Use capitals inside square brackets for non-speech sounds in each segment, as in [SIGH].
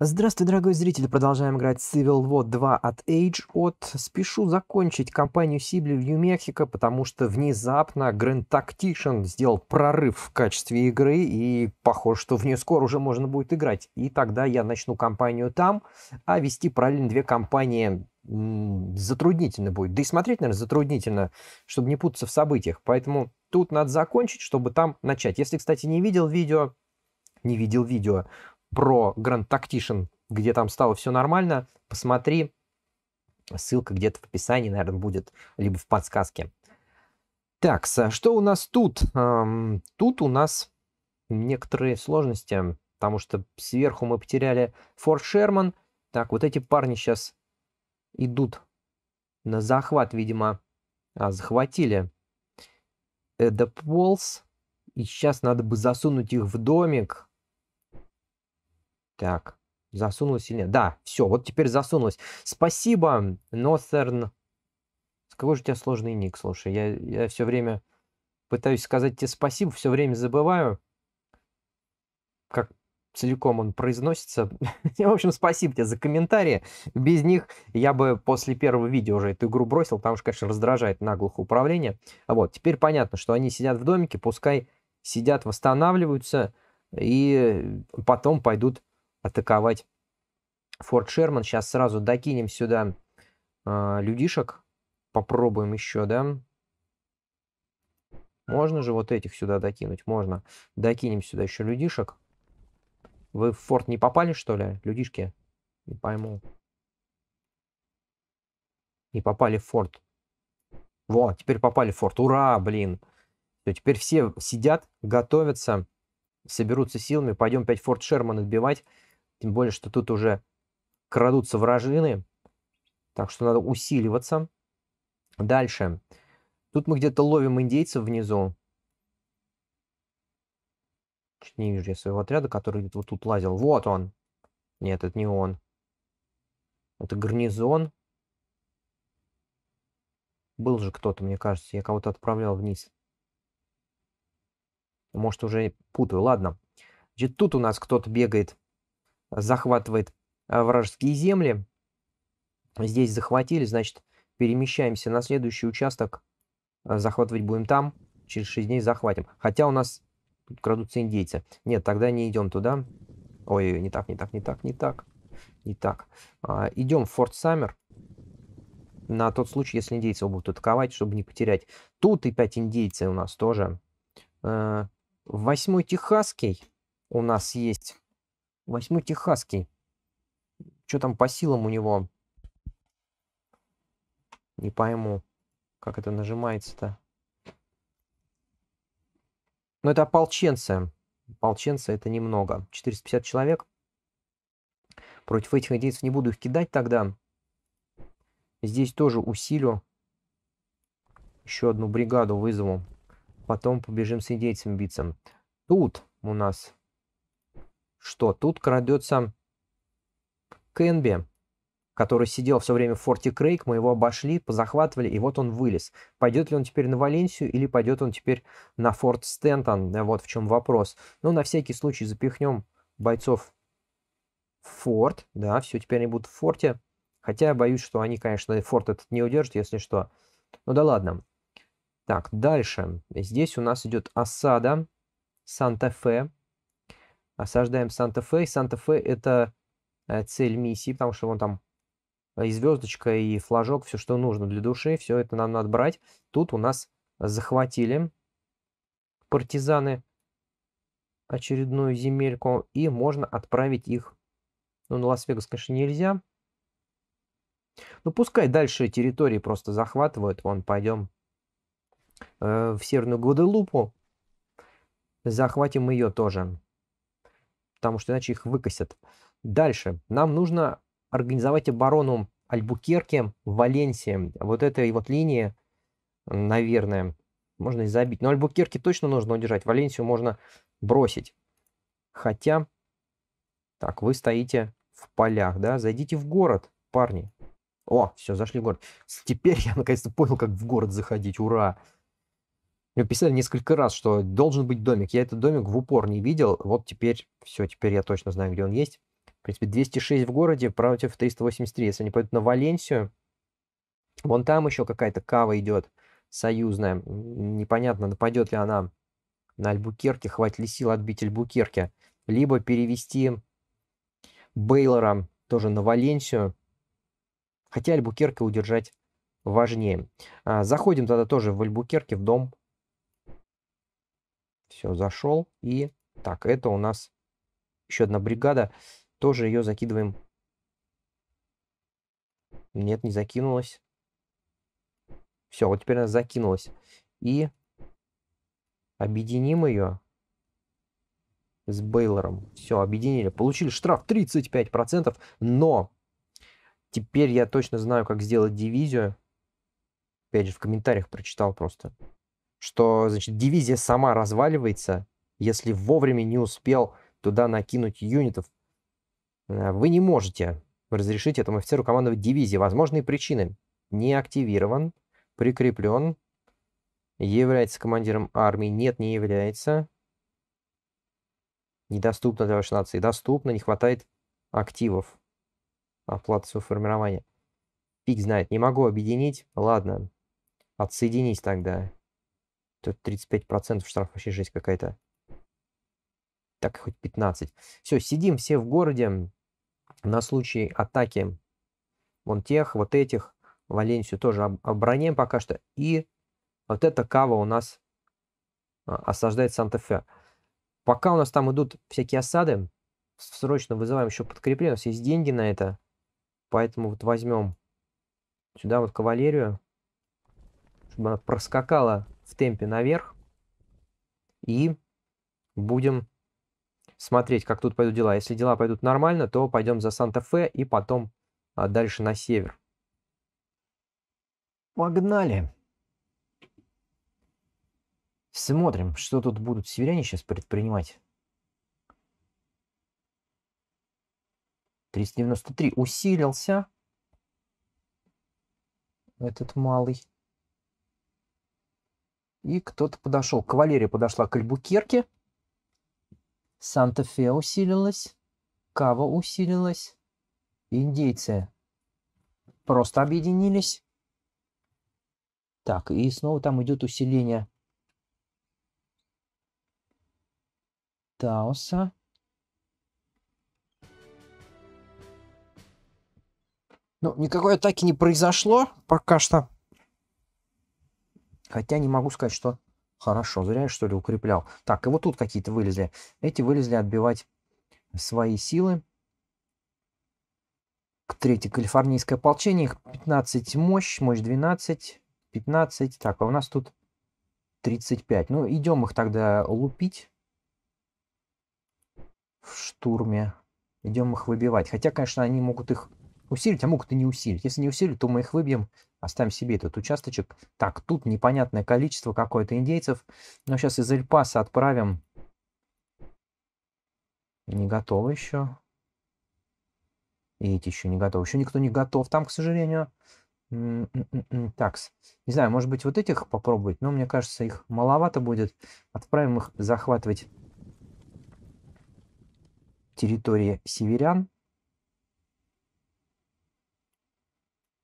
Здравствуй, дорогой зритель! Продолжаем играть Civil War 2 от Age от. Спешу закончить кампанию Сибли в Нью-Мексико, потому что внезапно Grand Tactician сделал прорыв в качестве игры, и похоже, что в нее скоро уже можно будет играть. И тогда я начну кампанию там, а вести параллельно две кампании затруднительно будет. Да и смотреть, наверное, затруднительно, чтобы не путаться в событиях. Поэтому тут надо закончить, чтобы там начать. Если, кстати, не видел видео, не видел видео, про Grand Tactician, где там стало все нормально, посмотри. Ссылка где-то в описании, наверное, будет, либо в подсказке. Так, что у нас тут? Тут у нас некоторые сложности, потому что сверху мы потеряли Форт Шерман. Так, вот эти парни сейчас идут на захват, видимо, а, захватили Эда Полс. И сейчас надо бы засунуть их в домик. Так, засунулось или нет? Да, все, вот теперь засунулось. Спасибо, Northern... Какой же у тебя сложный ник, слушай. Я, я все время пытаюсь сказать тебе спасибо, все время забываю, как целиком он произносится. [LAUGHS] В общем, спасибо тебе за комментарии. Без них я бы после первого видео уже эту игру бросил, потому что, конечно, раздражает наглухо управление. А вот, теперь понятно, что они сидят в домике, пускай сидят, восстанавливаются и потом пойдут атаковать Форт Шерман. Сейчас сразу докинем сюда э, людишек. Попробуем еще, да. Можно же вот этих сюда докинуть? Можно. Докинем сюда еще людишек. Вы в форт не попали, что ли, людишки? Не пойму. Не попали в форт. Вот, теперь попали в форт. Ура, блин. То теперь все сидят, готовятся, соберутся силами. Пойдем 5 форт Шерман отбивать. Тем более, что тут уже крадутся вражины, так что надо усиливаться. Дальше. Тут мы где-то ловим индейцев внизу. Чуть не вижу я своего отряда, который где-то вот тут лазил. Вот он. Нет, это не он. Это гарнизон. Был же кто-то, мне кажется. Я кого-то отправлял вниз. Может, уже путаю. Ладно. Значит, тут у нас кто-то бегает захватывает а, вражеские земли. Здесь захватили, значит, перемещаемся на следующий участок, а, захватывать будем там, через 6 дней захватим. Хотя у нас тут крадутся индейцы. Нет, тогда не идем туда. Ой, не так, не так, не так, не так, не так. А, идем в Форт Саммер на тот случай, если индейцы будут атаковать, чтобы не потерять. Тут и 5 индейцев у нас тоже. А, восьмой Техасский у нас есть Восьмой техасский. Что там по силам у него? Не пойму, как это нажимается-то. Но ну, это ополченцы. Ополченцы это немного. 450 человек. Против этих индейцев не буду их кидать тогда. Здесь тоже усилю. Еще одну бригаду вызову. Потом побежим с индейцами биться. Тут у нас что тут крадется Кенби, который сидел все время в форте Крейг, мы его обошли, позахватывали, и вот он вылез. Пойдет ли он теперь на Валенсию или пойдет он теперь на форт Стентон? Э, вот в чем вопрос. Ну, на всякий случай запихнем бойцов в форт. Да, все, теперь они будут в форте. Хотя я боюсь, что они, конечно, форт этот не удержат, если что. Ну да ладно. Так, дальше. Здесь у нас идет осада Санта-Фе осаждаем Санта-Фе. Санта-Фе это э, цель миссии, потому что вон там э, и звездочка, и флажок, все, что нужно для души, все это нам надо брать. Тут у нас захватили партизаны очередную земельку, и можно отправить их. Ну, на Лас-Вегас, конечно, нельзя. Ну, пускай дальше территории просто захватывают. Вон, пойдем э, в Северную Гваделупу. Захватим ее тоже потому что иначе их выкосят. Дальше. Нам нужно организовать оборону Альбукерки, Валенсии. Вот этой вот линии, наверное, можно и забить. Но Альбукерки точно нужно удержать. Валенсию можно бросить. Хотя, так, вы стоите в полях, да? Зайдите в город, парни. О, все, зашли в город. Теперь я наконец-то понял, как в город заходить. Ура! Мне писали несколько раз, что должен быть домик. Я этот домик в упор не видел. Вот теперь все, теперь я точно знаю, где он есть. В принципе, 206 в городе против 383. Если они пойдут на Валенсию, вон там еще какая-то кава идет союзная. Непонятно, нападет ли она на Альбукерке, хватит ли сил отбить Альбукерке. Либо перевести Бейлора тоже на Валенсию. Хотя Альбукерке удержать важнее. А, заходим тогда тоже в Альбукерке, в дом все, зашел. И так, это у нас еще одна бригада. Тоже ее закидываем. Нет, не закинулась. Все, вот теперь она закинулась. И объединим ее с Бейлором. Все, объединили. Получили штраф 35%, но теперь я точно знаю, как сделать дивизию. Опять же, в комментариях прочитал просто что, значит, дивизия сама разваливается, если вовремя не успел туда накинуть юнитов. Э, вы не можете разрешить этому офицеру командовать дивизией. Возможные причины. Не активирован, прикреплен, является командиром армии, нет, не является. Недоступно для вашей нации. Доступно, не хватает активов. Оплаты своего формирования. Фиг знает, не могу объединить. Ладно, отсоединись тогда. 35% штраф вообще жесть какая-то. Так, хоть 15. Все, сидим все в городе на случай атаки вон тех, вот этих. Валенсию тоже об обороняем пока что. И вот эта кава у нас а, осаждает Санта-Фе. Пока у нас там идут всякие осады, срочно вызываем еще подкрепление. У нас есть деньги на это. Поэтому вот возьмем сюда вот кавалерию, чтобы она проскакала в темпе наверх. И будем смотреть, как тут пойдут дела. Если дела пойдут нормально, то пойдем за Санта-Фе и потом а, дальше на север. Погнали! Смотрим, что тут будут северяне сейчас предпринимать. 393 усилился. Этот малый. И кто-то подошел. Кавалерия подошла к Альбукерке. Санта-Фе усилилась. Кава усилилась. Индейцы просто объединились. Так, и снова там идет усиление Таоса. Ну, никакой атаки не произошло пока что. Хотя не могу сказать, что хорошо. Зря я, что ли, укреплял. Так, и вот тут какие-то вылезли. Эти вылезли отбивать свои силы. К Третье калифорнийское ополчение. Их 15 мощь, мощь 12, 15. Так, а у нас тут 35. Ну, идем их тогда лупить в штурме. Идем их выбивать. Хотя, конечно, они могут их Усилить, а могут и не усилить. Если не усилить, то мы их выбьем, оставим себе этот участочек. Так, тут непонятное количество какое-то индейцев. Но сейчас из Эльпаса отправим... Не готово еще. И эти еще не готовы. Еще никто не готов там, к сожалению. такс. не знаю, может быть, вот этих попробовать, но мне кажется, их маловато будет. Отправим их захватывать территории северян.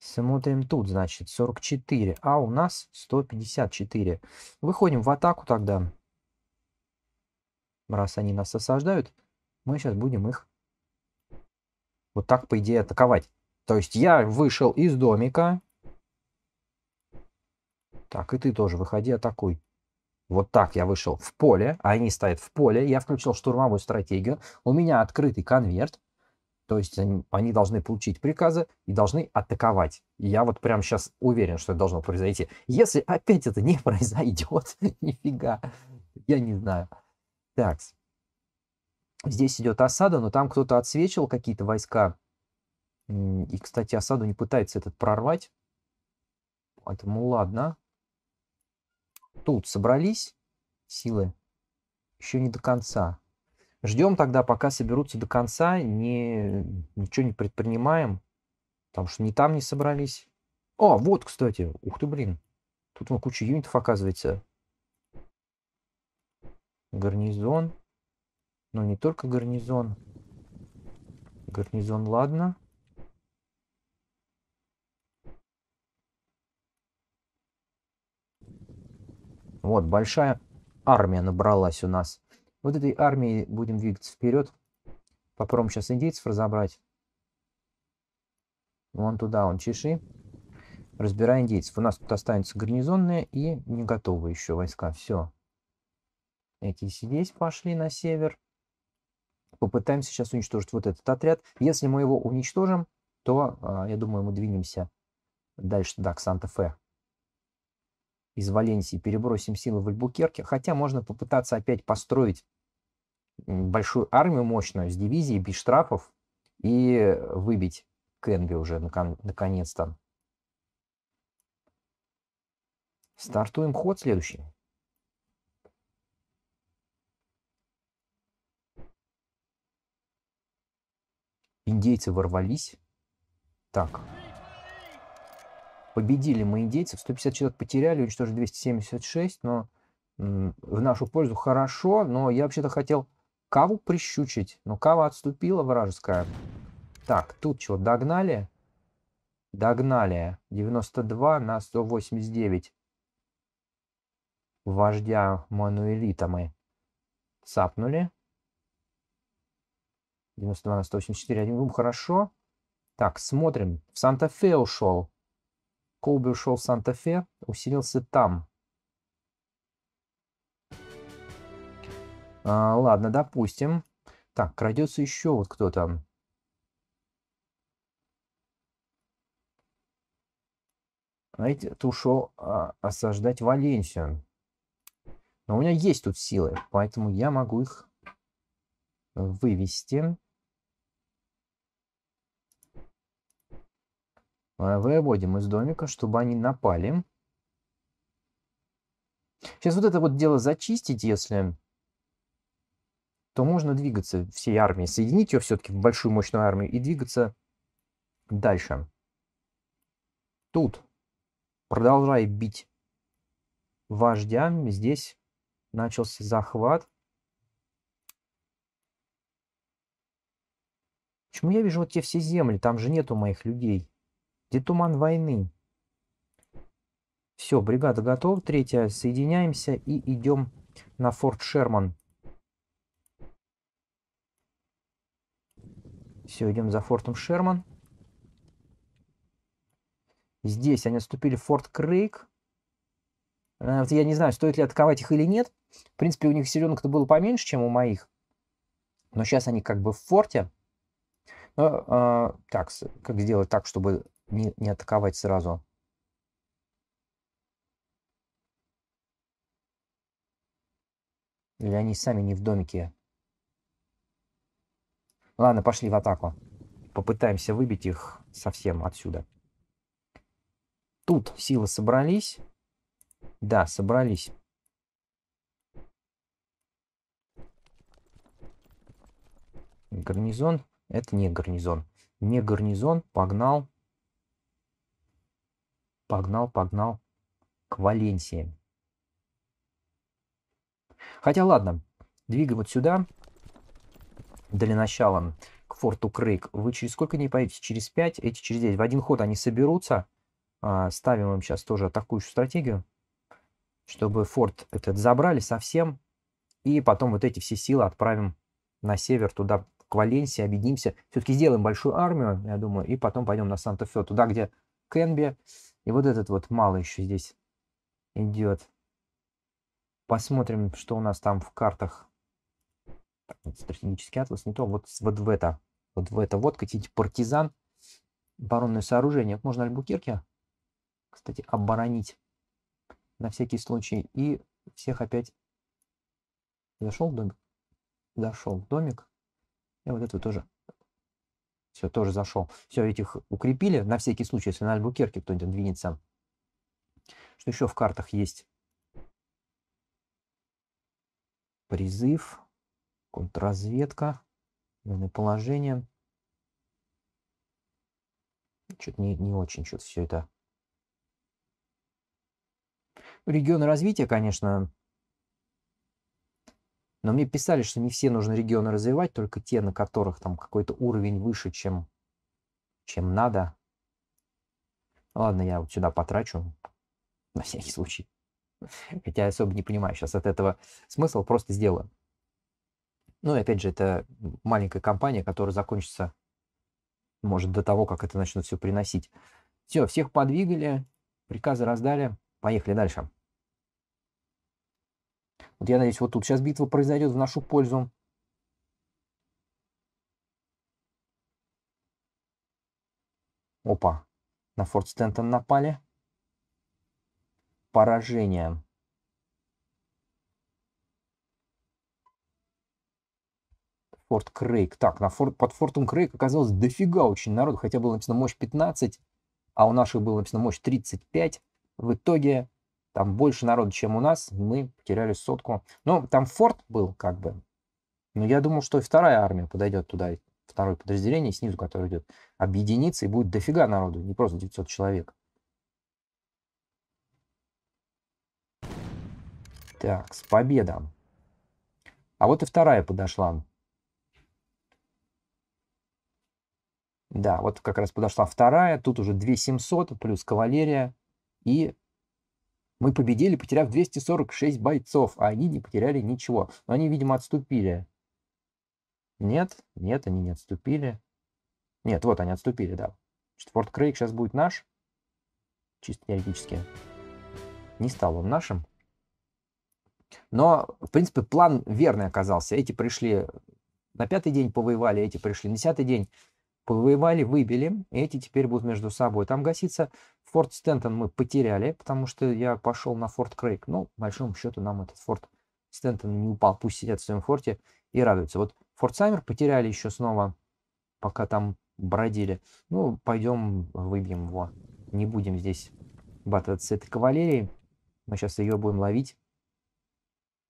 Смотрим тут, значит, 44, а у нас 154. Выходим в атаку тогда. Раз они нас осаждают, мы сейчас будем их вот так, по идее, атаковать. То есть я вышел из домика. Так, и ты тоже выходи, атакуй. Вот так я вышел в поле, а они стоят в поле. Я включил штурмовую стратегию. У меня открытый конверт. То есть они, они должны получить приказы и должны атаковать. И я вот прямо сейчас уверен, что это должно произойти. Если опять это не [LAUGHS] произойдет, [LAUGHS] нифига, я не знаю. Так, здесь идет осада, но там кто-то отсвечивал какие-то войска. И, кстати, осаду не пытается этот прорвать. Поэтому ладно. Тут собрались силы еще не до конца. Ждем тогда, пока соберутся до конца, не, ничего не предпринимаем, потому что ни там не собрались. О, а, вот, кстати, ух ты, блин, тут мы куча юнитов, оказывается. Гарнизон. Но не только гарнизон. Гарнизон, ладно. Вот, большая армия набралась у нас. Вот этой армией будем двигаться вперед. Попробуем сейчас индейцев разобрать. Вон туда, он чеши. Разбирая индейцев. У нас тут останется гарнизонные и не готовые еще войска. Все. Эти здесь пошли на север. Попытаемся сейчас уничтожить вот этот отряд. Если мы его уничтожим, то, а, я думаю, мы двинемся дальше к санта фе из Валенсии, перебросим силы в Альбукерке, хотя можно попытаться опять построить большую армию мощную с дивизией, без штрафов и выбить Кенби уже наконец-то. Стартуем ход следующий. Индейцы ворвались. Так, победили мы индейцев, 150 человек потеряли, уничтожили 276, но в нашу пользу хорошо, но я вообще-то хотел Каву прищучить, но Кава отступила вражеская. Так, тут что, догнали? Догнали. 92 на 189. Вождя Мануэлита мы цапнули. 92 на 184, один хорошо. Так, смотрим. В Санта-Фе ушел. Колби ушел в Санта-Фе, усилился там. А, ладно, допустим. Так, крадется еще вот кто-то. Знаете, этот ушел а, осаждать Валенсию. Но у меня есть тут силы, поэтому я могу их э, вывести. А, выводим из домика, чтобы они напали. Сейчас вот это вот дело зачистить, если то можно двигаться всей армии, соединить ее все-таки в большую мощную армию и двигаться дальше. Тут, продолжай бить вождя, здесь начался захват. Почему я вижу вот те все земли? Там же нету моих людей. Где туман войны? Все, бригада готова. Третья, соединяемся и идем на Форт Шерман. Все, идем за Фортом Шерман. Здесь они отступили в Форт Крейг. Э, я не знаю, стоит ли атаковать их или нет. В принципе, у них силенок-то было поменьше, чем у моих. Но сейчас они как бы в форте. Но, э, так, как сделать так, чтобы не, не атаковать сразу. Или они сами не в домике? Ладно, пошли в атаку. Попытаемся выбить их совсем отсюда. Тут силы собрались. Да, собрались. Гарнизон. Это не гарнизон. Не гарнизон. Погнал погнал, погнал к Валенсии. Хотя ладно, двигаем вот сюда, для начала, к форту Крейг. Вы через сколько не поедете? Через 5, эти через 9. В один ход они соберутся. А, ставим им сейчас тоже атакующую стратегию, чтобы форт этот забрали совсем. И потом вот эти все силы отправим на север, туда, к Валенсии, объединимся. Все-таки сделаем большую армию, я думаю, и потом пойдем на Санта-Фе, туда, где Кенби, и вот этот вот мало еще здесь идет. Посмотрим, что у нас там в картах. Так, вот стратегический атлас не то. Вот, вот в это. Вот в это. Вот какие-то партизан. Оборонное сооружение. Можно альбукерки, кстати, оборонить. На всякий случай. И всех опять... Зашел в домик? Зашел в домик. Я вот это тоже все, тоже зашел. Все, этих укрепили на всякий случай, если на Альбукерке кто-нибудь двинется. Что еще в картах есть? Призыв, контрразведка, военное положение. Что-то не, не очень что-то все это. Ну, регионы развития, конечно, но мне писали, что не все нужно регионы развивать, только те, на которых там какой-то уровень выше, чем, чем надо. Ладно, я вот сюда потрачу, на всякий случай. Хотя я особо не понимаю сейчас от этого смысл, просто сделаю. Ну и опять же, это маленькая компания, которая закончится, может, до того, как это начнут все приносить. Все, всех подвигали, приказы раздали, поехали дальше. Вот я надеюсь, вот тут сейчас битва произойдет в нашу пользу. Опа, на Форт Стентон напали. Поражение. Форт Крейг. Так, на форт, под Фортом Крейг оказалось дофига очень народу, хотя было написано мощь 15, а у наших было написано мощь 35. В итоге там больше народу, чем у нас, мы потеряли сотку. Ну, там форт был, как бы. Но я думал, что и вторая армия подойдет туда, второе подразделение снизу, которое идет, объединится и будет дофига народу, не просто 900 человек. Так, с победом. А вот и вторая подошла. Да, вот как раз подошла вторая. Тут уже 2700 плюс кавалерия и мы победили, потеряв 246 бойцов, а они не потеряли ничего. Но они, видимо, отступили. Нет, нет, они не отступили. Нет, вот они отступили, да. Значит, Форт Крейг сейчас будет наш. Чисто теоретически. Не стал он нашим. Но, в принципе, план верный оказался. Эти пришли на пятый день повоевали, эти пришли на десятый день. Повоевали, выбили, эти теперь будут между собой там гаситься. Форт Стентон мы потеряли, потому что я пошел на Форт Крейг. Ну, большому счету нам этот Форт Стентон не упал. Пусть сидят в своем форте и радуются. Вот Форт Саммер потеряли еще снова, пока там бродили. Ну, пойдем выбьем его. Не будем здесь бататься с этой кавалерией. Мы сейчас ее будем ловить.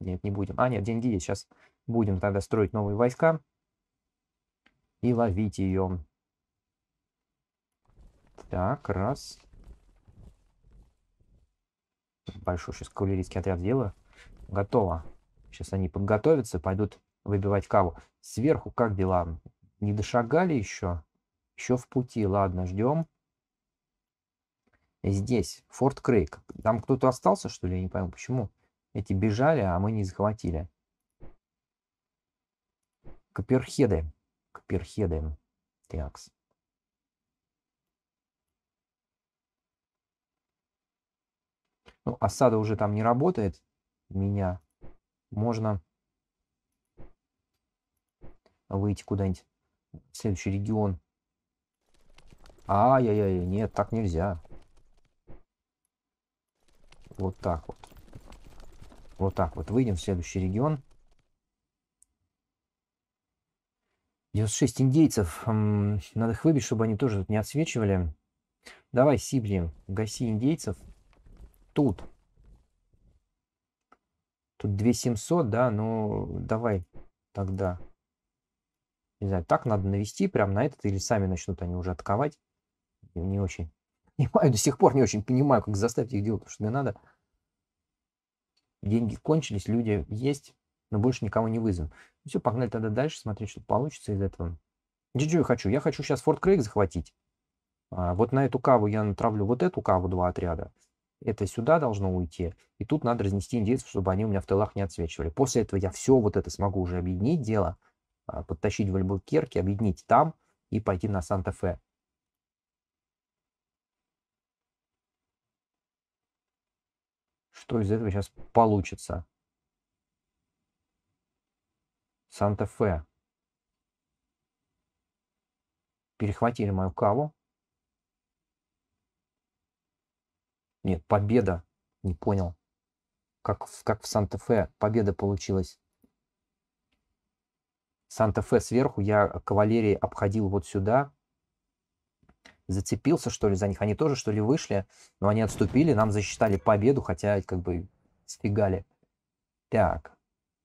Нет, не будем. А, нет, деньги есть. Сейчас будем тогда строить новые войска и ловить ее. Так, раз. Большой сейчас кавалерийский отряд делаю. Готово. Сейчас они подготовятся, пойдут выбивать каву. Сверху как дела? Не дошагали еще? Еще в пути. Ладно, ждем. Здесь, Форт Крейг. Там кто-то остался, что ли? Я не пойму, почему. Эти бежали, а мы не захватили. Коперхеды. Коперхеды. Такс. Ну, осада уже там не работает. Меня. Можно выйти куда-нибудь в следующий регион. Ай-яй-яй, нет, так нельзя. Вот так вот. Вот так вот. Выйдем в следующий регион. 96 индейцев. Надо их выбить, чтобы они тоже тут не отсвечивали. Давай, Сибли, гаси индейцев тут. Тут 2700, да, ну давай тогда. Не знаю, так надо навести прямо на этот, или сами начнут они уже атаковать. не очень [LAUGHS] понимаю, до сих пор не очень понимаю, как заставить их делать, потому что мне надо. Деньги кончились, люди есть, но больше никого не вызовем. Ну все, погнали тогда дальше, смотреть, что получится из этого. Джиджу я хочу. Я хочу сейчас Форт Крейг захватить. А, вот на эту каву я натравлю вот эту каву два отряда это сюда должно уйти, и тут надо разнести индейцев, чтобы они у меня в тылах не отсвечивали. После этого я все вот это смогу уже объединить дело, а, подтащить в Альбукерке, объединить там и пойти на Санта-Фе. Что из этого сейчас получится? Санта-Фе. Перехватили мою каву. Нет, победа. Не понял. Как, как в Санта-Фе победа получилась. Санта-Фе сверху я кавалерии обходил вот сюда. Зацепился, что ли, за них. Они тоже, что ли, вышли, но они отступили, нам засчитали победу, хотя как бы сфигали. Так,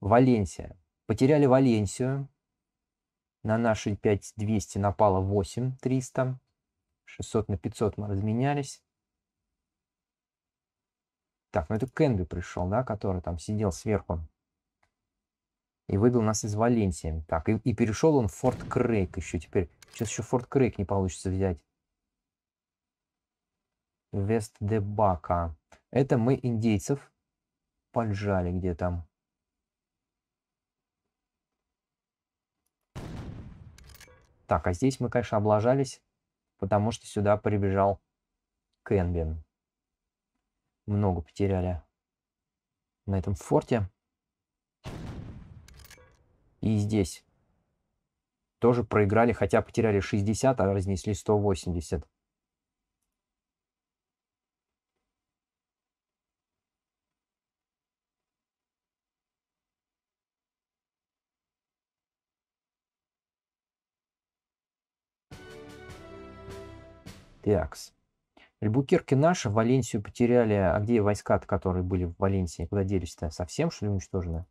Валенсия. Потеряли Валенсию. На наши 5200 напало 8300. 600 на 500 мы разменялись. Так, ну это Кенби пришел, да, который там сидел сверху. И выбил нас из Валенсии. Так, и, и перешел он в Форт Крейг еще теперь. Сейчас еще Форт Крейг не получится взять. Вест Дебака. Это мы индейцев поджали где там. Так, а здесь мы, конечно, облажались, потому что сюда прибежал Кенбин много потеряли на этом форте. И здесь тоже проиграли, хотя потеряли 60, а разнесли 180. Такс. Альбукерки наши, Валенсию потеряли. А где войска которые были в Валенсии? Куда делись-то? Совсем, что ли, уничтожены?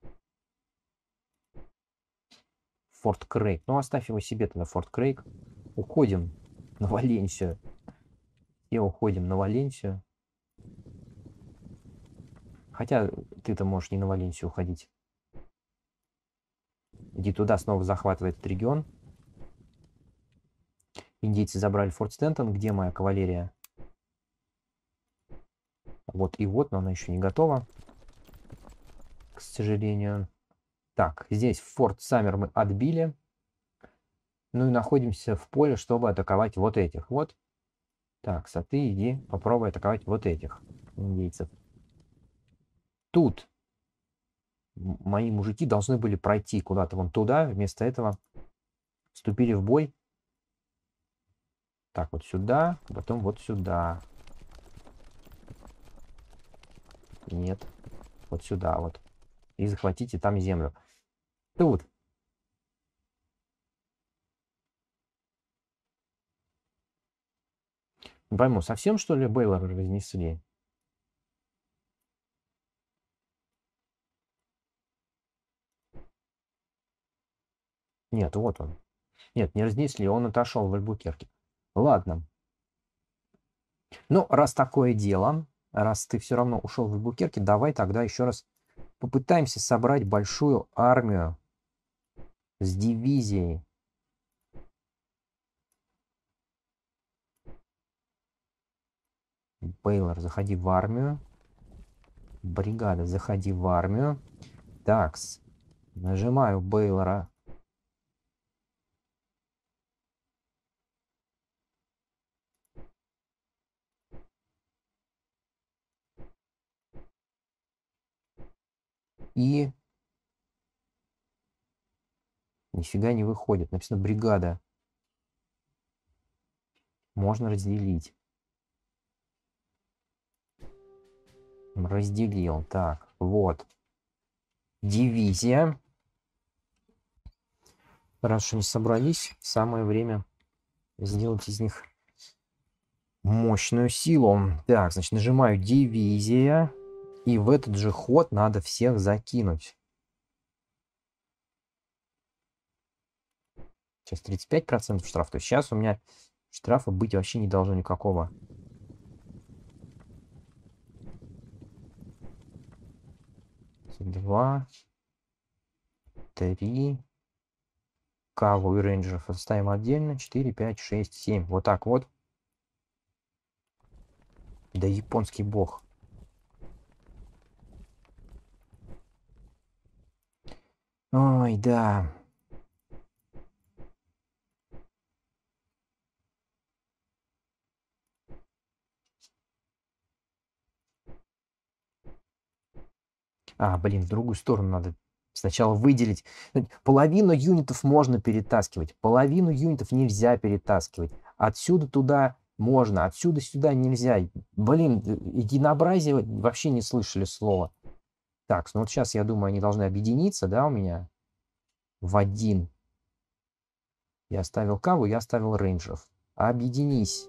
Форт Крейг. Ну, оставь его себе тогда, Форт Крейг. Уходим на Валенсию. И уходим на Валенсию. Хотя ты-то можешь не на Валенсию уходить. Иди туда, снова захватывай этот регион. Индейцы забрали Форт Стентон. Где моя кавалерия? Вот и вот, но она еще не готова, к сожалению. Так, здесь Форт Саммер мы отбили. Ну и находимся в поле, чтобы атаковать вот этих. Вот. Так, а ты иди попробуй атаковать вот этих индейцев. Тут мои мужики должны были пройти куда-то вон туда. Вместо этого вступили в бой. Так, вот сюда, потом вот сюда. Нет. Вот сюда вот. И захватите там землю. Тут. Не пойму, совсем что ли Бейлор разнесли? Нет, вот он. Нет, не разнесли, он отошел в Альбукерке. Ладно. Ну, раз такое дело, раз ты все равно ушел в Букерки, давай тогда еще раз попытаемся собрать большую армию с дивизией. Бейлор, заходи в армию. Бригада, заходи в армию. Такс. Нажимаю Бейлора и нифига не выходит. Написано бригада. Можно разделить. Разделил. Так, вот. Дивизия. Раз уж они собрались, самое время сделать из них мощную силу. Так, значит, нажимаю дивизия. И в этот же ход надо всех закинуть. Сейчас 35% штраф. То есть сейчас у меня штрафа быть вообще не должно никакого. Два. Три. Каву и рейнджеров оставим отдельно. 4, 5, 6, 7. Вот так вот. Да японский бог. Ой, да. А, блин, в другую сторону надо сначала выделить. Половину юнитов можно перетаскивать, половину юнитов нельзя перетаскивать. Отсюда туда можно, отсюда сюда нельзя. Блин, э, единообразие э, вообще не слышали слова. Так, ну вот сейчас, я думаю, они должны объединиться, да, у меня в один. Я оставил Каву, я оставил Рейнджеров. Объединись.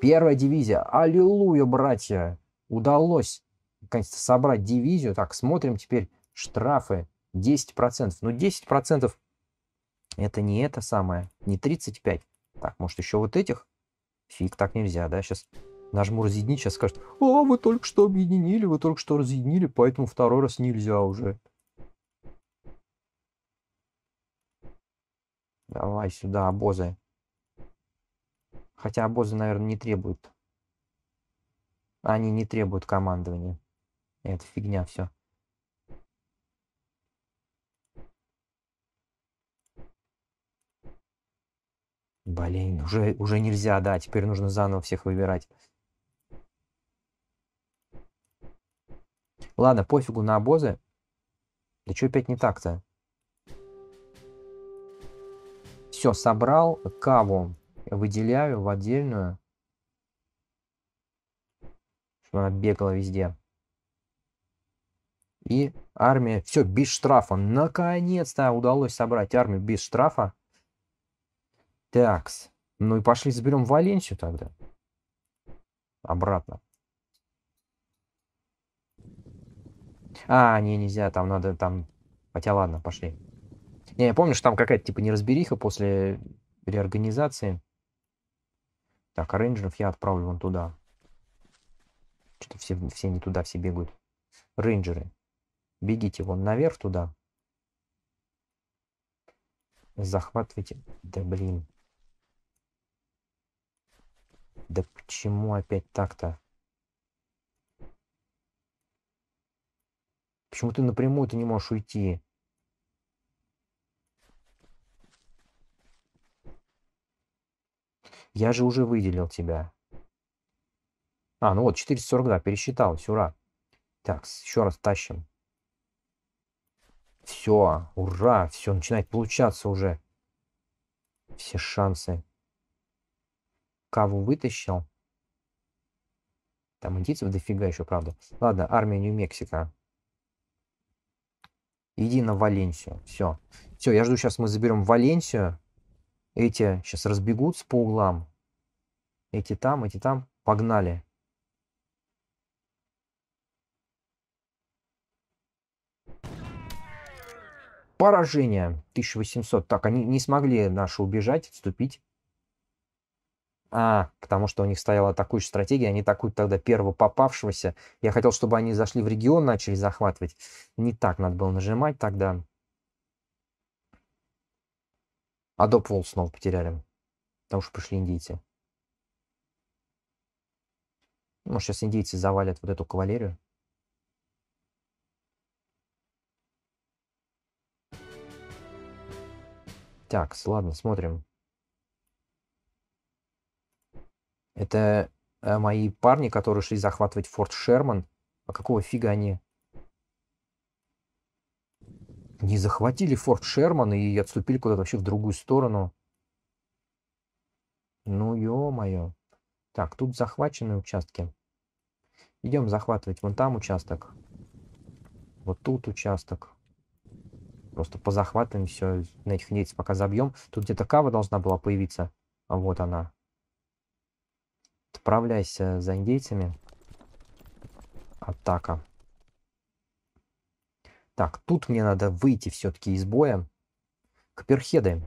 Первая дивизия. Аллилуйя, братья. Удалось наконец-то собрать дивизию. Так, смотрим теперь штрафы. 10%. Ну, 10% это не это самое, не 35. Так, может, еще вот этих? Фиг, так нельзя, да, сейчас нажму «разъединить», сейчас скажет: «О, «А, вы только что объединили, вы только что разъединили, поэтому второй раз нельзя уже». Давай сюда обозы. Хотя обозы, наверное, не требуют. Они не требуют командования. Это фигня все. Блин, уже, уже нельзя, да, теперь нужно заново всех выбирать. Ладно, пофигу на обозы. Да что опять не так-то? Все, собрал каву. Выделяю в отдельную. Чтобы она бегала везде. И армия... Все, без штрафа. Наконец-то удалось собрать армию без штрафа. Такс. Ну и пошли заберем Валенсию тогда. Обратно. А, не, нельзя, там надо, там... Хотя ладно, пошли. Не, я помню, что там какая-то типа неразбериха после реорганизации. Так, рейнджеров я отправлю вон туда. Что-то все, все не туда, все бегают. Рейнджеры, бегите вон наверх туда. Захватывайте. Да блин. Да почему опять так-то? Почему ты напрямую ты не можешь уйти? Я же уже выделил тебя. А, ну вот, 442, пересчиталось, ура. Так, еще раз тащим. Все, ура, все начинает получаться уже. Все шансы. Каву вытащил. Там индийцев дофига еще, правда. Ладно, армия Нью-Мексико. Иди на Валенсию. Все. Все, я жду, сейчас мы заберем Валенсию. Эти сейчас разбегутся по углам. Эти там, эти там. Погнали. Поражение 1800. Так, они не смогли наши убежать, вступить. А, потому что у них стояла атакующая стратегия, они атакуют тогда первого попавшегося. Я хотел, чтобы они зашли в регион, начали захватывать. Не так надо было нажимать тогда. А Допвол снова потеряли, потому что пришли индийцы. Ну, сейчас индийцы завалят вот эту кавалерию. Так, ладно, смотрим. Это э, мои парни, которые шли захватывать форт Шерман. А какого фига они не захватили форт Шерман и отступили куда-то вообще в другую сторону? Ну, ё-моё. Так, тут захвачены участки. Идем захватывать вон там участок. Вот тут участок. Просто позахватываем все на этих индейцев, пока забьем. Тут где-то кава должна была появиться. А вот она. Отправляйся за индейцами. Атака. Так, тут мне надо выйти все-таки из боя. к Каперхеды.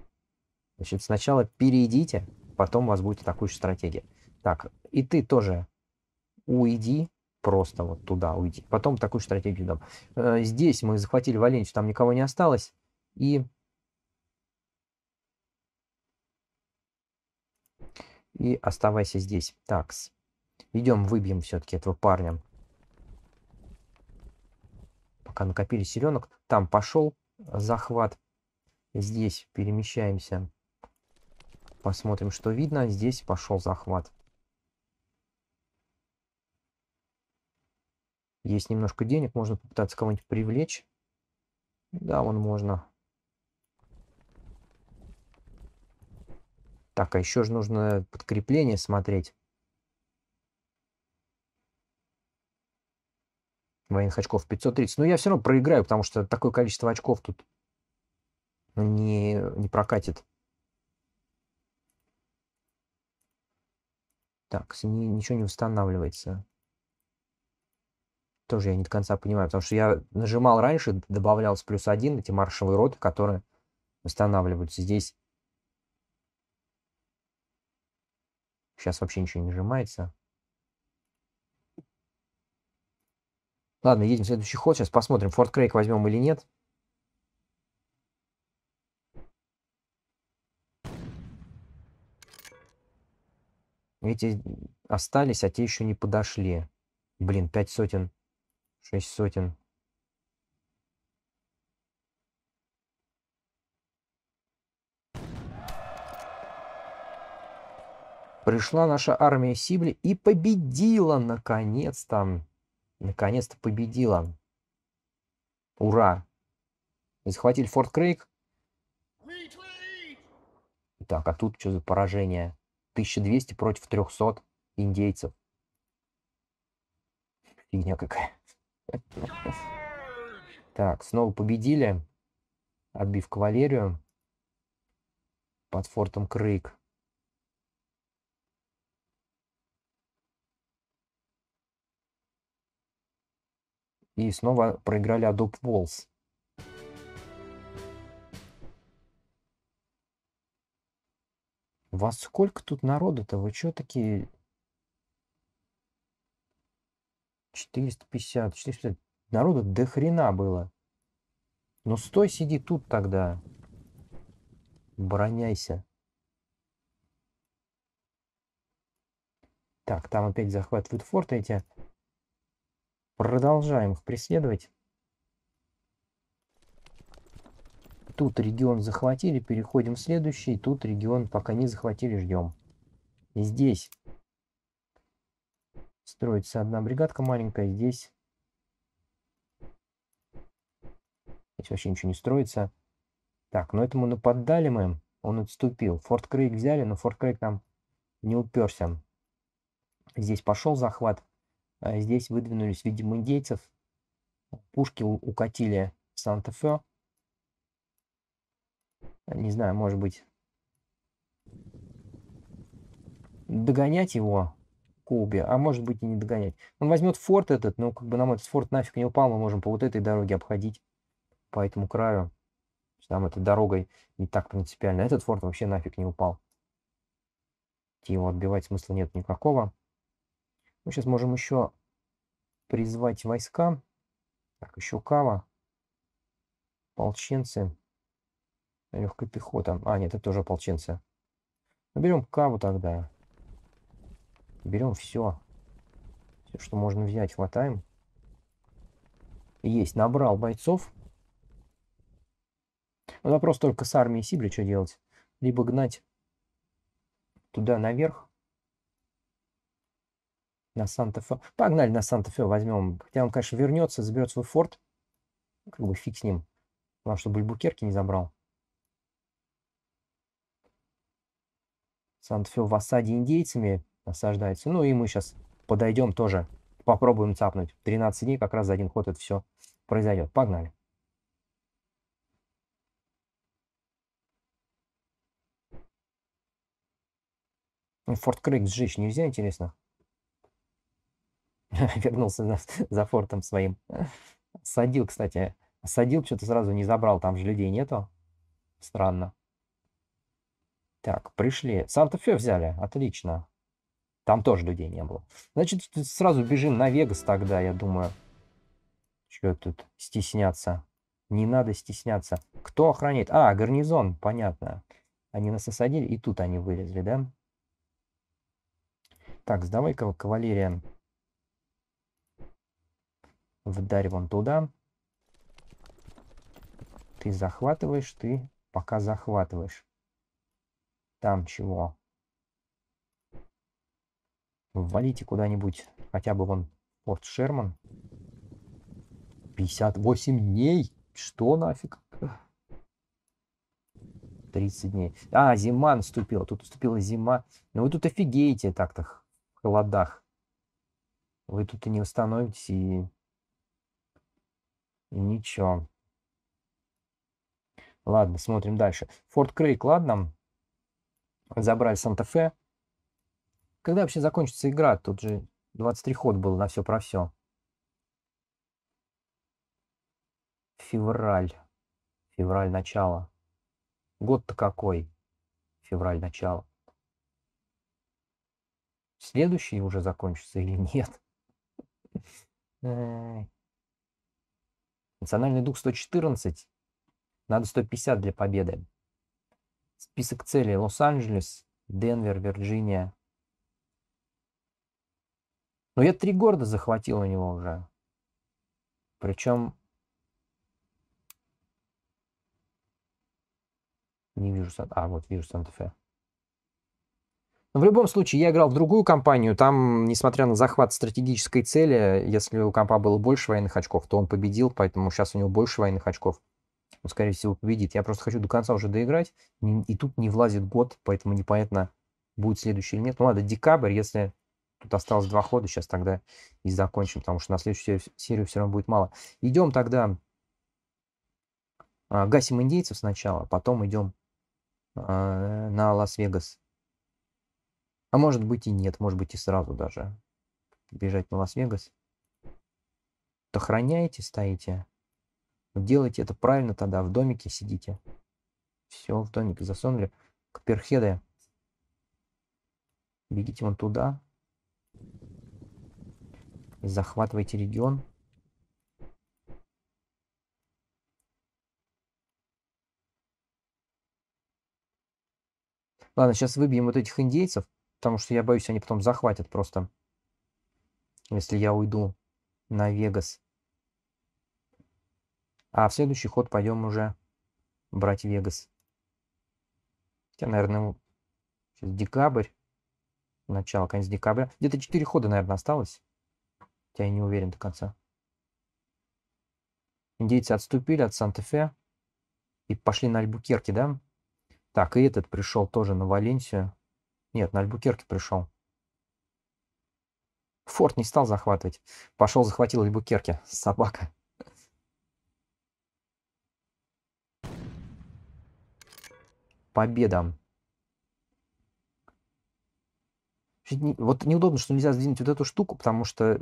Значит, сначала перейдите, потом у вас будет атакующая стратегия. Так, и ты тоже уйди, просто вот туда уйти. Потом такую стратегию дам. Э, здесь мы захватили Валенсию, там никого не осталось. И И оставайся здесь. Такс. Идем, выбьем все-таки этого парня. Пока накопили селенок. Там пошел захват. Здесь перемещаемся. Посмотрим, что видно. Здесь пошел захват. Есть немножко денег, можно попытаться кого-нибудь привлечь. Да, вон можно Так, а еще же нужно подкрепление смотреть. Военных очков 530. Но я все равно проиграю, потому что такое количество очков тут ну, не, не прокатит. Так, ни, ничего не восстанавливается. Тоже я не до конца понимаю, потому что я нажимал раньше, добавлял с плюс один эти маршевые роты, которые восстанавливаются. Здесь Сейчас вообще ничего не сжимается. Ладно, едем в следующий ход. Сейчас посмотрим, Форт Крейг возьмем или нет. Эти остались, а те еще не подошли. Блин, пять сотен, шесть сотен. пришла наша армия Сибли и победила, наконец-то. Наконец-то победила. Ура! И захватили Форт Крейг. Так, а тут что за поражение? 1200 против 300 индейцев. Фигня какая. Так, снова победили, отбив кавалерию под фортом Крейг. и снова проиграли Adobe Walls. Вас сколько тут народу-то? Вы что такие? 450, 450. Народу до хрена было. Ну стой, сиди тут тогда. Броняйся. Так, там опять захватывают форты, эти Продолжаем их преследовать. Тут регион захватили, переходим в следующий. Тут регион пока не захватили, ждем. И здесь строится одна бригадка маленькая, здесь... Здесь вообще ничего не строится. Так, но ну этому нападали мы, он отступил. Форт Крейг взяли, но Форт Крейг там не уперся. Здесь пошел захват. А, здесь выдвинулись, видимо, индейцев. Пушки укатили в Санта-Фе. А, не знаю, может быть, догонять его Коуби, а может быть и не догонять. Он возьмет форт этот, но как бы нам этот форт нафиг не упал, мы можем по вот этой дороге обходить, по этому краю. Там этой дорогой не так принципиально. Этот форт вообще нафиг не упал. Его отбивать смысла нет никакого. Мы сейчас можем еще призвать войска. Так, еще кава. Полченцы. Легкая пехота. А, нет, это тоже ополченцы. Ну, берем каву тогда. Берем все. Все, что можно взять, хватаем. Есть, набрал бойцов. Ну, вопрос только с армией Сибри, что делать. Либо гнать туда наверх, на Санта-Фе. Погнали на Санта-Фе возьмем. Хотя он, конечно, вернется, заберет свой форт. как бы фиг с ним. Главное, чтобы Альбукерки не забрал. Санта-Фе в осаде индейцами осаждается. Ну и мы сейчас подойдем тоже. Попробуем цапнуть. 13 дней как раз за один ход это все произойдет. Погнали. Форт Крейг сжечь нельзя, интересно? [LAUGHS] вернулся за фортом своим. Садил, кстати. Садил, что-то сразу не забрал, там же людей нету. Странно. Так, пришли. Санта-Фе взяли, отлично. Там тоже людей не было. Значит, сразу бежим на Вегас тогда, я думаю. Что тут стесняться? Не надо стесняться. Кто охраняет? А, гарнизон, понятно. Они нас осадили, и тут они вылезли, да? Так, сдавай-ка кавалерия Вдарь вон туда. Ты захватываешь, ты пока захватываешь. Там чего? Валите куда-нибудь, хотя бы вон Форт Шерман. 58 дней? Что нафиг? 30 дней. А, зима наступила. Тут наступила зима. Ну вы тут офигеете так-то в холодах. Вы тут и не восстановитесь, и Ничего. Ладно, смотрим дальше. Форт Крейг, ладно. Забрали Санта-Фе. Когда вообще закончится игра? Тут же 23 ход был на все про все. Февраль. Февраль начало. Год-то какой? Февраль начало. Следующий уже закончится или нет? [LAUGHS] Национальный дух 114. Надо 150 для победы. Список целей. Лос-Анджелес, Денвер, Вирджиния. Но я три города захватил у него уже. Причем... Не вижу... А, вот вижу Санта-Фе. Но в любом случае, я играл в другую компанию. Там, несмотря на захват стратегической цели, если у компа было больше военных очков, то он победил, поэтому сейчас у него больше военных очков. Он, скорее всего, победит. Я просто хочу до конца уже доиграть. И тут не влазит год, поэтому непонятно, будет следующий или нет. Ну ладно, декабрь, если тут осталось два хода, сейчас тогда и закончим, потому что на следующую серию, серию все равно будет мало. Идем тогда, а, гасим индейцев сначала, потом идем а, на Лас-Вегас. А может быть и нет, может быть и сразу даже. Бежать на Лас-Вегас. То храняете, стоите. Делайте это правильно тогда, в домике сидите. Все, в домике засунули. К перхеде. Бегите вон туда. Захватывайте регион. Ладно, сейчас выбьем вот этих индейцев. Потому что я боюсь, они потом захватят просто. Если я уйду на Вегас. А в следующий ход пойдем уже брать Вегас. Хотя, наверное, ну, сейчас декабрь. Начало, конец декабря. Где-то 4 хода, наверное, осталось. Хотя я не уверен до конца. Индейцы отступили от Санта-Фе и пошли на Альбукерки, да? Так, и этот пришел тоже на Валенсию. Нет, на Альбукерке пришел. Форт не стал захватывать. Пошел захватил Альбукерке. Собака. Победа. Вот неудобно, что нельзя сдвинуть вот эту штуку, потому что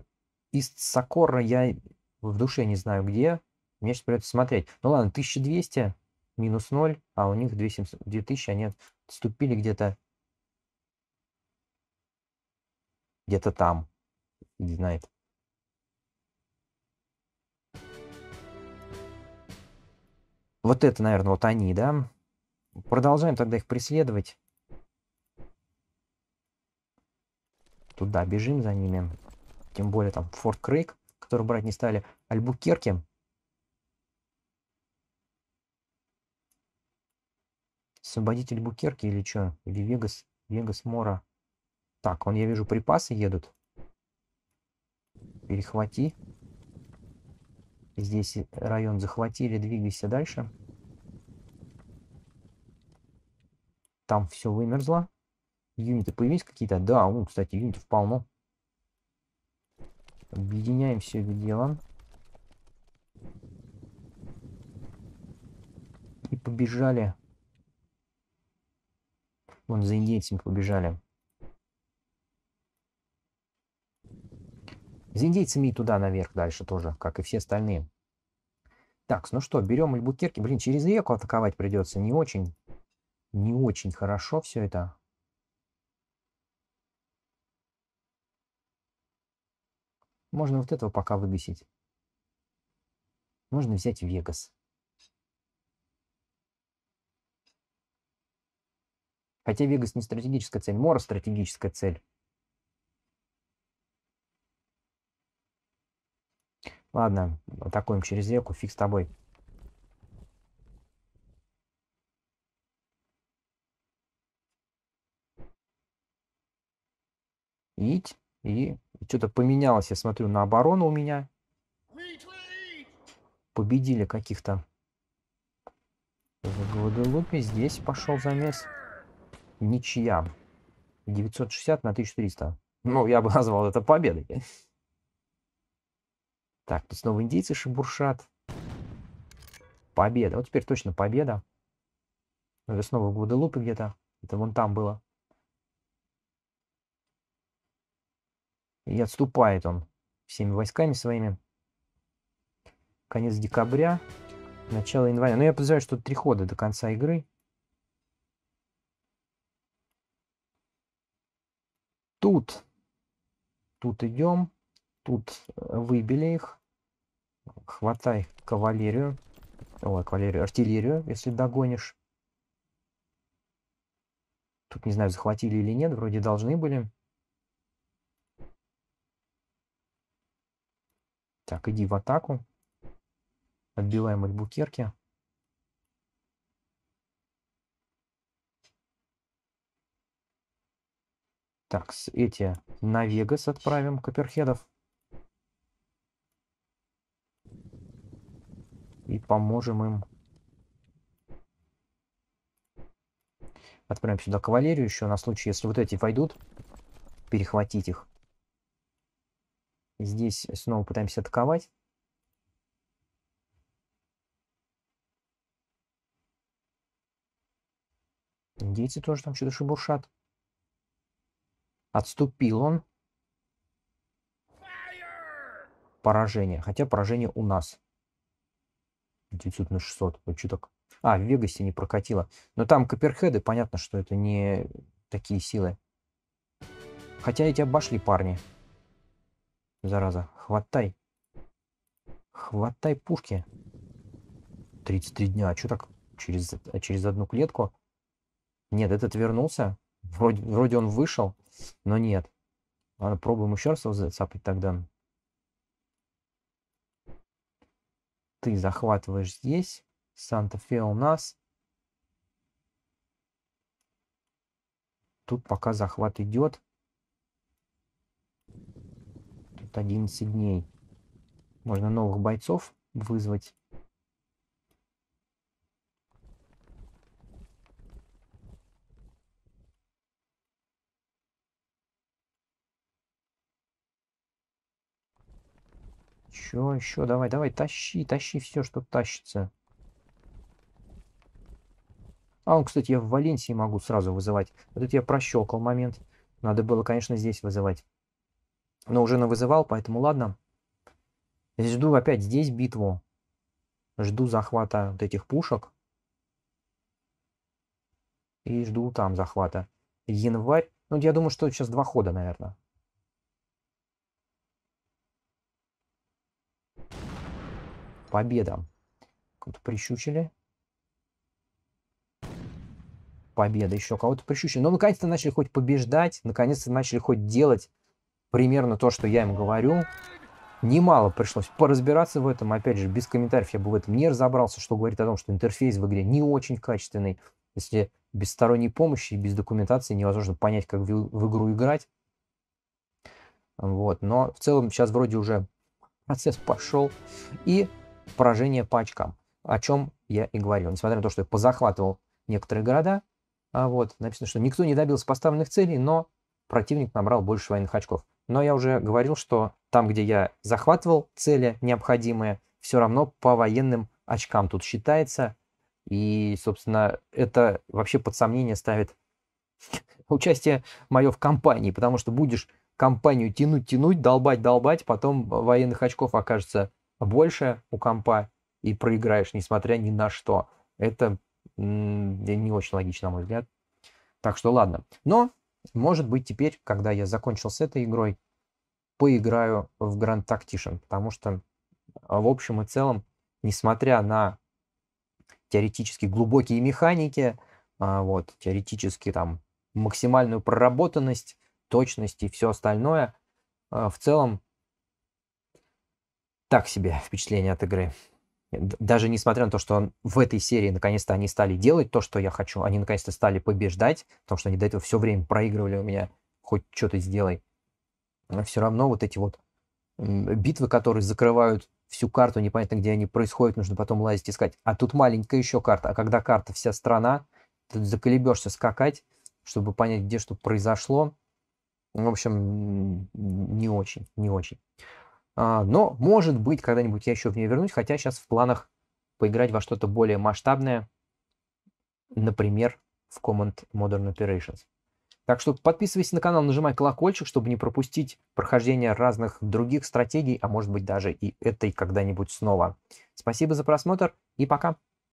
из Сокора я в душе не знаю где. Мне сейчас придется смотреть. Ну ладно, 1200 минус 0, а у них 2700, 2000, они отступили где-то где-то там. Не знает. Вот это, наверное, вот они, да? Продолжаем тогда их преследовать. Туда бежим за ними. Тем более там Форт Крейг, который брать не стали. Альбукерки. Освободитель Букерки или что? Или Вегас? Вегас Мора. Так, он, я вижу, припасы едут. Перехвати. Здесь район захватили, двигайся дальше. Там все вымерзло. Юниты появились какие-то? Да, ну, кстати, юнитов полно. Объединяем все это дело. И побежали. Вон за индейцами побежали. С индейцами и туда наверх дальше тоже, как и все остальные. Так, ну что, берем Альбукерки. Блин, через реку атаковать придется. Не очень, не очень хорошо все это. Можно вот этого пока выгасить. Можно взять Вегас. Хотя Вегас не стратегическая цель, Мора стратегическая цель. Ладно, атакуем через реку, фиг с тобой. ить и, и что-то поменялось, я смотрю, на оборону у меня. Победили каких-то. В Гваделупе здесь пошел замес. Ничья. 960 на 1300. Ну, я бы назвал это победой. Так, тут снова индейцы шебуршат. Победа. Вот теперь точно победа. Но ну, снова в Гваделупе где-то. Это вон там было. И отступает он всеми войсками своими. Конец декабря, начало января. Но ну, я подозреваю, что три хода до конца игры. Тут. Тут идем. Тут э, выбили их. Хватай кавалерию. Ой, кавалерию, артиллерию, если догонишь. Тут не знаю, захватили или нет, вроде должны были. Так, иди в атаку. Отбиваем альбукерки. Так, эти на Вегас отправим коперхедов. и поможем им. Отправим сюда кавалерию еще на случай, если вот эти войдут, перехватить их. Здесь снова пытаемся атаковать. Индейцы тоже там что-то шебуршат. Отступил он. Поражение. Хотя поражение у нас. 900 на 600, вот что так. А, в Вегасе не прокатило. Но там каперхеды, понятно, что это не такие силы. Хотя эти обошли парни. Зараза, хватай. Хватай пушки. 33 дня, а что так через, а через одну клетку? Нет, этот вернулся. Вроде, вроде он вышел, но нет. Ладно, пробуем еще раз его зацапать тогда. ты захватываешь здесь. Санта-Фе у нас. Тут пока захват идет. Тут 11 дней. Можно новых бойцов вызвать. Еще, еще, давай, давай, тащи, тащи все, что тащится. А, он, кстати, я в Валенсии могу сразу вызывать. Вот это я прощелкал момент. Надо было, конечно, здесь вызывать. Но уже на вызывал, поэтому ладно. Я жду опять здесь битву. Жду захвата вот этих пушек. И жду там захвата. Январь. Ну, я думаю, что сейчас два хода, наверное. Победа. Кого-то прищучили. Победа. Еще кого-то прищучили. Но ну, наконец-то начали хоть побеждать. Наконец-то начали хоть делать примерно то, что я им говорю. Немало пришлось поразбираться в этом. Опять же, без комментариев я бы в этом не разобрался, что говорит о том, что интерфейс в игре не очень качественный. Если без сторонней помощи и без документации невозможно понять, как в игру играть. Вот. Но в целом сейчас вроде уже процесс пошел. И поражение по очкам, о чем я и говорил. Несмотря на то, что я позахватывал некоторые города, а вот написано, что никто не добился поставленных целей, но противник набрал больше военных очков. Но я уже говорил, что там, где я захватывал цели необходимые, все равно по военным очкам тут считается. И, собственно, это вообще под сомнение ставит [LAUGHS] участие мое в компании, потому что будешь компанию тянуть-тянуть, долбать-долбать, потом военных очков окажется больше у компа и проиграешь, несмотря ни на что. Это не очень логично, на мой взгляд. Так что ладно. Но, может быть, теперь, когда я закончил с этой игрой, поиграю в Grand Tactician, потому что, а, в общем и целом, несмотря на теоретически глубокие механики, а, вот, теоретически там максимальную проработанность, точность и все остальное, а, в целом так себе впечатление от игры. Даже несмотря на то, что он, в этой серии наконец-то они стали делать то, что я хочу, они наконец-то стали побеждать, потому что они до этого все время проигрывали у меня, хоть что-то сделай. Но все равно вот эти вот битвы, которые закрывают всю карту, непонятно, где они происходят, нужно потом лазить искать. А тут маленькая еще карта. А когда карта вся страна, тут заколебешься скакать, чтобы понять, где что произошло. В общем, не очень, не очень. А, но, может быть, когда-нибудь я еще в нее вернусь, хотя сейчас в планах поиграть во что-то более масштабное, например, в Command Modern Operations. Так что подписывайся на канал, нажимай колокольчик, чтобы не пропустить прохождение разных других стратегий, а может быть даже и этой когда-нибудь снова. Спасибо за просмотр и пока!